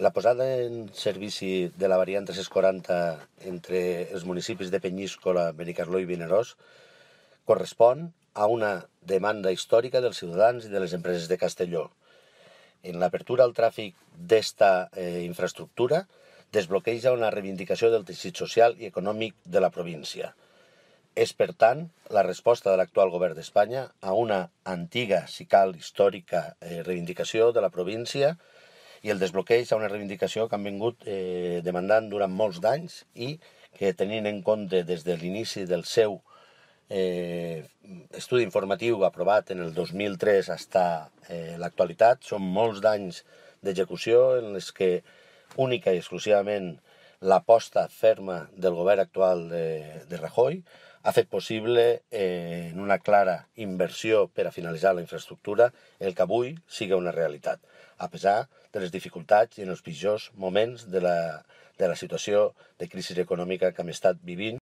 La posada en servici de la variant 340 entre els municipis de Penyíscola, Benicarló i Vinerós correspon a una demanda històrica dels ciutadans i de les empreses de Castelló. En l'apertura al tràfic d'esta eh, infraestructura desbloqueja una reivindicació del teixit social i econòmic de la província. És, per tant, la resposta de l'actual govern d'Espanya a una antiga, si cal, històrica eh, reivindicació de la província i el desbloqueig a una reivindicació que han vingut eh, demandant durant molts d'anys i que tenint en compte des de l'inici del seu eh, estudi informatiu aprovat en el 2003 fins eh, l'actualitat, són molts d'anys d'execució en les que única i exclusivament l'aposta ferma del govern actual de, de Rajoy ha fet possible eh, en una clara inversió per a finalitzar la infraestructura el que avui sigui una realitat, a pesar de les dificultats i en els pitjors moments de la, de la situació de crisi econòmica que hem estat vivint